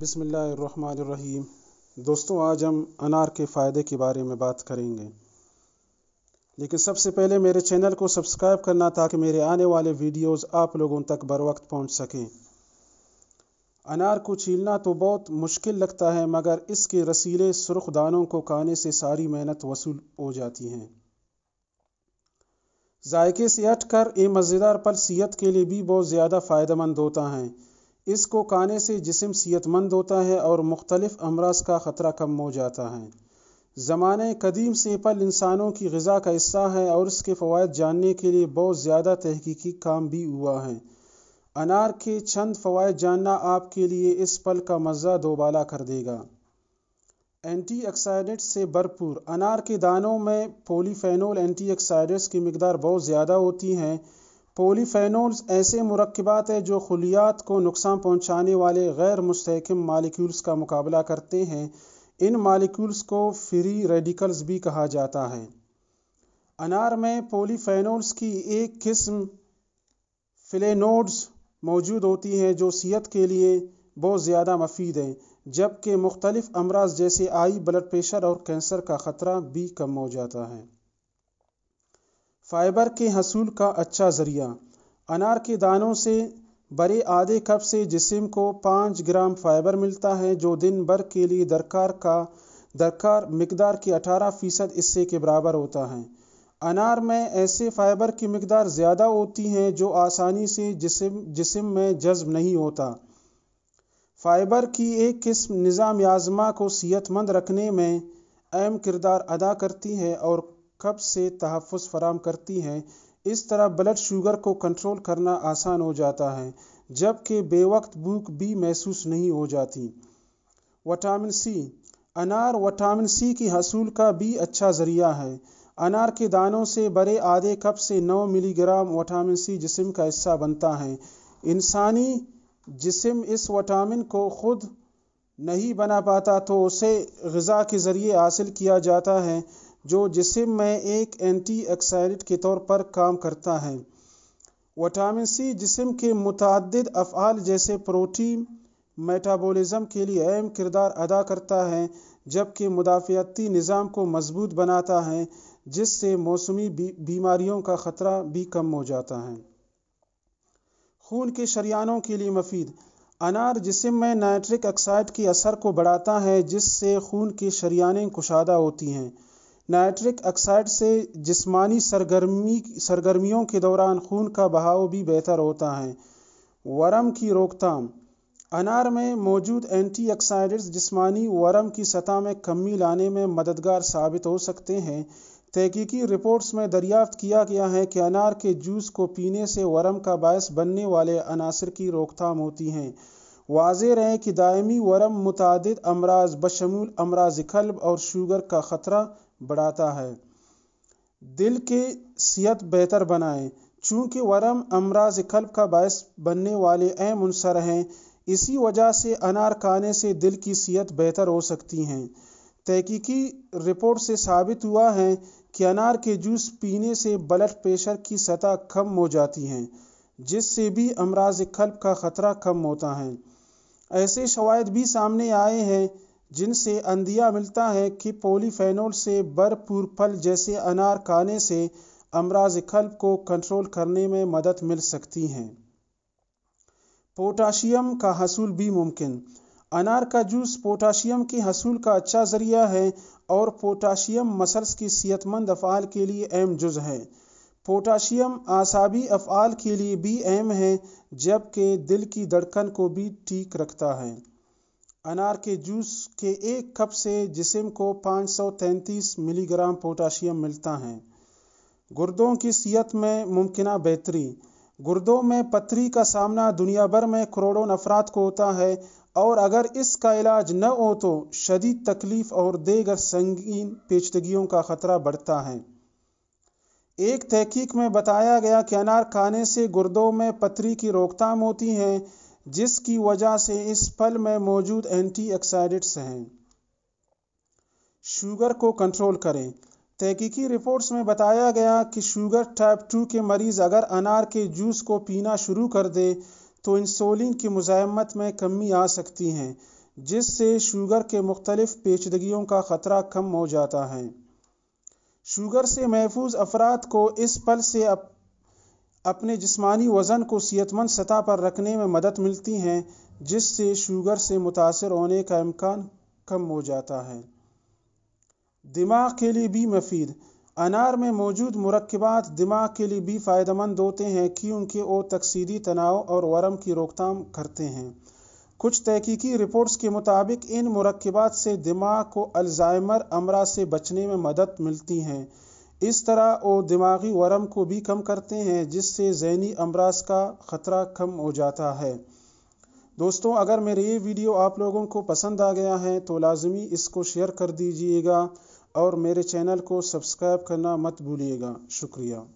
बिसमीम दोस्तों आज हम अनार के फ़ायदे के बारे में बात करेंगे लेकिन सबसे पहले मेरे चैनल को सब्सक्राइब करना ताकि मेरे आने वाले वीडियोस आप लोगों तक बर वक्त पहुँच सकें अनार को छीलना तो बहुत मुश्किल लगता है मगर इसके रसीले सुरख दानों को खाने से सारी मेहनत वसूल हो जाती है जायके से हट कर ये मज़ेदार पल सेहत के लिए भी बहुत ज़्यादा फ़ायदेमंद होता है इसको खाने से जिसम सेहतमंद होता है और मुख्तलिफ अमराज का ख़तरा कम हो जाता है ज़माने कदीम से पल इंसानों की गज़ा का हिस्सा है और इसके फ़वाद जानने के लिए बहुत ज़्यादा तहकीकी काम भी हुआ है अनार के चंद फ़वाद जानना आपके लिए इस पल का मज़ा दोबाला कर देगा एंटीऑक्सीडेंट से भरपूर अनार के दानों में पोलीफेनोल एंटीऑक्सीडेंट्स की मकदार बहुत ज़्यादा होती हैं पोलीफेनोल्स ऐसे मरकबात हैं जो खलियात को नुकसान पहुँचाने वाले गैर मुस्तकम मालिक्यूल्स का मुकाबला करते हैं इन मालिक्यूल्स को फ्री रेडिकल्स भी कहा जाता है अनार में पोलीफेनोल्स की एक किस्म फिलेनोड्स मौजूद होती हैं जो सेहत के लिए बहुत ज़्यादा मफीद हैं जबकि मुख्तलिफ़ अमराज जैसे आई ब्लड प्रेशर और कैंसर का ख़तरा भी कम हो जाता है फाइबर के हसूल का अच्छा ज़रिया अनार के दानों से बड़े आधे कप से जिसम को पाँच ग्राम फाइबर मिलता है जो दिन भर के लिए दरकार का दरकार मकदार की अठारह फ़ीसद हिस्से के बराबर होता है अनार में ऐसे फाइबर की मकदार ज़्यादा होती है जो आसानी से जिसम जिसम में जज्ब नहीं होता फाइबर की एक किस्म निज़ाम याजमा को सेहतमंद रखने में अहम किरदार अदा करती है और कब से तहफ़ फराम करती हैं इस तरह ब्लड शुगर को कंट्रोल करना आसान हो जाता है जबकि बेवक्त भूख भी महसूस नहीं हो जाती वटामिन सी अनार वटामिन सी की हसूल का भी अच्छा ज़रिया है अनार के दानों से बड़े आधे कप से 9 मिलीग्राम वटामिन सी जिसम का हिस्सा बनता है इंसानी जिसम इस वटामिन को खुद नहीं बना पाता तो उसे गज़ा के ज़रिए हासिल किया जाता है जो जिसम में एक एंटी ऑक्साइड के तौर पर काम करता है विटामिन सी जिसम के मुतद अफ़ाल जैसे प्रोटीन मेटाबॉलिज्म के लिए अहम किरदार अदा करता है जबकि मुदाफ़ती निज़ाम को मजबूत बनाता है जिससे मौसमी बीमारियों का ख़तरा भी कम हो जाता है खून के शरियानों के लिए मफीद अनार जिसम में नाइट्रिक ऑक्साइड के असर को बढ़ाता है जिससे खून के शरियाने कुशादा होती हैं नाइट्रिक ऑक्साइड से जिस्मानी सरगर्मी सरगर्मियों के दौरान खून का बहाव भी बेहतर होता है वरम की रोकथाम अनार में मौजूद एंटी ऑक्साइड्स जिस्मानी वरम की सतह में कमी लाने में मददगार साबित हो सकते हैं तहकीकी रिपोर्ट्स में दरियाफ्त किया गया है कि अनार के जूस को पीने से वरम का बायस बनने वाले अनासर की रोकथाम होती हैं वाज रहें कि दायमी वरम मुतद अमराज बशमूल अमराज कल्ब और शुगर का ख़तरा बढ़ाता है दिल के सेहत बेहतर बनाए चूँकि वरम अमराज कल्ब का बायस बनने वाले अहम अनसर हैं इसी वजह से अनार खाने से दिल की सेहत बेहतर हो सकती हैं तहकीकी रिपोर्ट से साबित हुआ है कि अनार के जूस पीने से ब्लड प्रेशर की सतह कम हो जाती हैं जिससे भी अमराज कल्ब का ख़तरा कम होता है ऐसे शवायद भी सामने आए हैं जिनसे अंदिया मिलता है कि पोलीफेनोल से भरपूर फल जैसे अनार खाने से अमराज खल्ब को कंट्रोल करने में मदद मिल सकती हैं पोटाशियम का हसूल भी मुमकिन अनार का जूस पोटाशियम के हसूल का अच्छा जरिया है और पोटाशियम मसल्स की सेहतमंद अफ़ाल के लिए अहम जुज है पोटाशियम आसाबी अफ़ाल के लिए भी अहम है जबकि दिल की धड़कन को भी ठीक रखता है अनार के जूस के एक कप से जिसम को 533 मिलीग्राम पोटाशियम मिलता है गुर्दों की सेहत में मुमकिन बेहतरी गुर्दों में पथरी का सामना दुनिया भर में करोड़ों अफराद को होता है और अगर इसका इलाज न हो तो शदीद तकलीफ़ और देगर संगीन पेचतगियों का ख़तरा बढ़ता है एक तहकीक में बताया गया कि अनार खाने से गुर्दों में पथरी की रोकथाम होती है जिसकी वजह से इस फल में मौजूद एंटीऑक्सीडेंट्स हैं शुगर को कंट्रोल करें तहकीकी रिपोर्ट्स में बताया गया कि शुगर टाइप टू के मरीज़ अगर अनार के जूस को पीना शुरू कर दे तो इंसुलिन की मुजामत में कमी आ सकती है जिससे शुगर के मुख्तलिफ पेचदगियों का ख़तरा कम हो जाता है शुगर से महफूज अफराद को इस पल से अप, अपने जिस्मानी वज़न को सेहतमंद सतह पर रखने में मदद मिलती है जिससे शुगर से मुतासर होने का इम्कान कम हो जाता है दिमाग के लिए भी मफीद अनार में मौजूद मरकबात दिमाग के लिए भी फ़ायदेमंद होते हैं क्योंकि वो तकसीदी तनाव और वरम की रोकथाम करते हैं कुछ तहकीकी रिपोर्ट्स के मुताबिक इन मरकबात से दिमाग को अल्जाइमर अमरा से बचने में मदद मिलती हैं इस तरह वो दिमागी वरम को भी कम करते हैं जिससे जहनी अमराज का ख़तरा कम हो जाता है दोस्तों अगर मेरे ये वीडियो आप लोगों को पसंद आ गया है तो लाजमी इसको शेयर कर दीजिएगा और मेरे चैनल को सब्सक्राइब करना मत भूलिएगा शुक्रिया